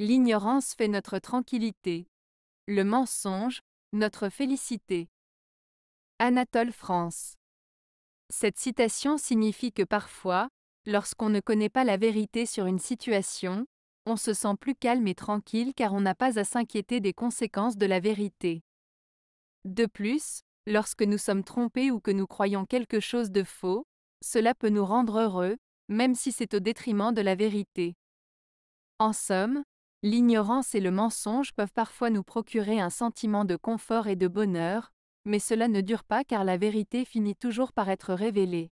L'ignorance fait notre tranquillité. Le mensonge, notre félicité. Anatole France. Cette citation signifie que parfois, lorsqu'on ne connaît pas la vérité sur une situation, on se sent plus calme et tranquille car on n'a pas à s'inquiéter des conséquences de la vérité. De plus, lorsque nous sommes trompés ou que nous croyons quelque chose de faux, cela peut nous rendre heureux, même si c'est au détriment de la vérité. En somme, L'ignorance et le mensonge peuvent parfois nous procurer un sentiment de confort et de bonheur, mais cela ne dure pas car la vérité finit toujours par être révélée.